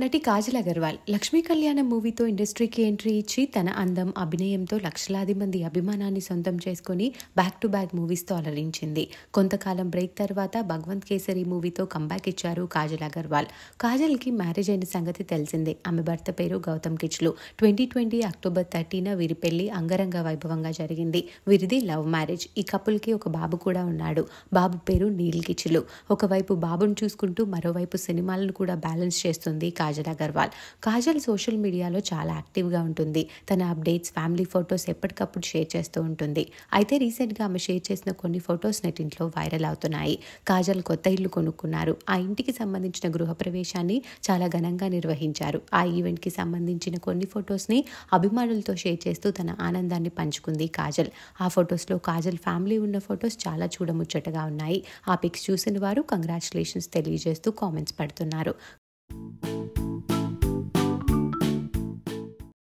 నటి కాజల్ అగర్వాల్ లక్ష్మీ కళ్యాణం మూవీతో ఇండస్ట్రీకి ఎంట్రీ ఇచ్చి తన అందం అభినయంతో లక్షలాది మంది అభిమానాన్ని సొంతం చేసుకుని బ్యాక్ టు బ్యాక్ మూవీస్తో అలరించింది కొంతకాలం బ్రేక్ తర్వాత భగవంత్ కేసరి మూవీతో కంబ్యాక్ ఇచ్చారు కాజల్ అగర్వాల్ కాజల్కి మ్యారేజ్ అయిన సంగతి తెలిసిందే ఆమె భర్త పేరు Gautam Kitchlu twenty twenty October thirteen వీరి పెళ్లి అంగరంగ వైభవంగా జరిగింది వీరిది లవ్ మ్యారేజ్ ఈ కపుల్కి ఒక బాబు కూడా ఉన్నాడు బాబు పేరు నీల్ కిచ్లు ఒకవైపు బాబును చూసుకుంటూ మరోవైపు సినిమాలను కూడా బ్యాలెన్స్ చేస్తుంది కాజల్ కాజల్ అగర్వాల్ కాజల్ సోషల్ మీడియాలో చాలా యాక్టివ్గా ఉంటుంది తన అప్డేట్స్ ఫ్యామిలీ ఫొటోస్ ఎప్పటికప్పుడు షేర్ చేస్తూ ఉంటుంది అయితే రీసెంట్గా ఆమె షేర్ చేసిన కొన్ని ఫొటోస్ నెటింట్లో వైరల్ అవుతున్నాయి కాజల్ కొత్త ఇల్లు కొనుక్కున్నారు ఆ ఇంటికి సంబంధించిన గృహప్రవేశాన్ని చాలా ఘనంగా నిర్వహించారు ఆ ఈవెంట్కి సంబంధించిన కొన్ని ఫొటోస్ని అభిమానులతో షేర్ చేస్తూ తన ఆనందాన్ని పంచుకుంది కాజల్ ఆ ఫొటోస్లో కాజల్ ఫ్యామిలీ ఉన్న ఫొటోస్ చాలా చూడముచ్చటగా ఉన్నాయి ఆ పిక్స్ చూసిన వారు కంగ్రాచులేషన్స్ తెలియజేస్తూ కామెంట్స్ పడుతున్నారు